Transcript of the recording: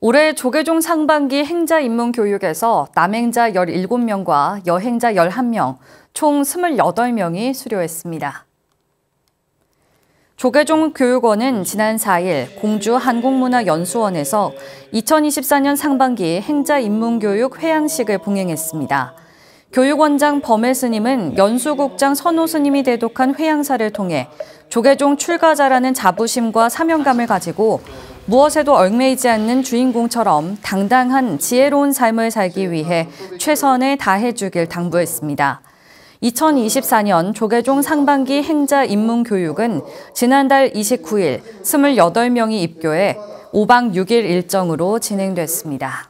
올해 조계종 상반기 행자 입문 교육에서 남행자 17명과 여행자 11명, 총 28명이 수료했습니다. 조계종 교육원은 지난 4일 공주한국문화연수원에서 2024년 상반기 행자 입문교육 회양식을 봉행했습니다. 교육원장 범해 스님은 연수국장 선호 스님이 대독한 회양사를 통해 조계종 출가자라는 자부심과 사명감을 가지고 무엇에도 얽매이지 않는 주인공처럼 당당한 지혜로운 삶을 살기 위해 최선을 다해주길 당부했습니다. 2024년 조계종 상반기 행자 입문 교육은 지난달 29일 28명이 입교해 5박 6일 일정으로 진행됐습니다.